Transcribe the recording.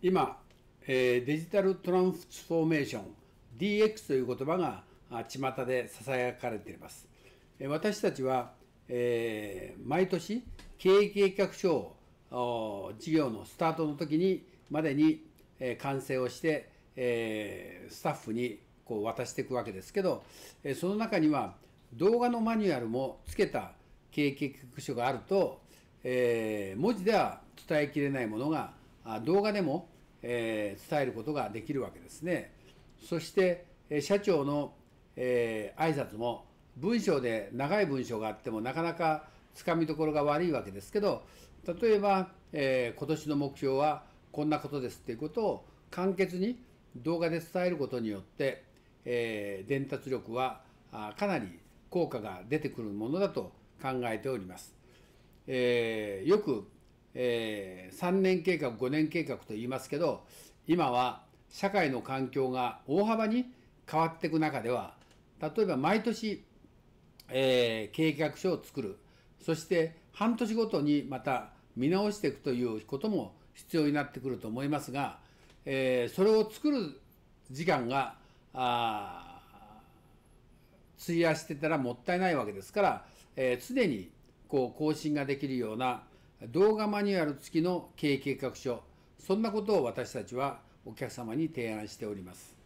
今、えー、デジタルトランスフォーメーション DX という言葉が巷でささやかれています。私たちは、えー、毎年経営計画書を事業のスタートの時にまでに、えー、完成をして、えー、スタッフにこう渡していくわけですけど、えー、その中には動画のマニュアルもつけた経営計画書があると、えー、文字では伝えきれないものが動画でも、えー、伝えることができるわけですね。そして、社長の、えー、挨拶も文章で長い文章があってもなかなかつかみどころが悪いわけですけど例えば、えー、今年の目標はこんなことですっていうことを簡潔に動画で伝えることによって、えー、伝達力はかなり効果が出てくるものだと考えております。えー、よくえー、3年計画、5年計画と言いますけど、今は社会の環境が大幅に変わっていく中では、例えば毎年、えー、計画書を作る。そして半年ごとにまた見直していくということも必要になってくると思いますが、えー、それを作る時間が、費やしてたらもったいないわけですから、えー、常にこう更新ができるような動画マニュアル付きの経営計画書そんなことを私たちはお客様に提案しております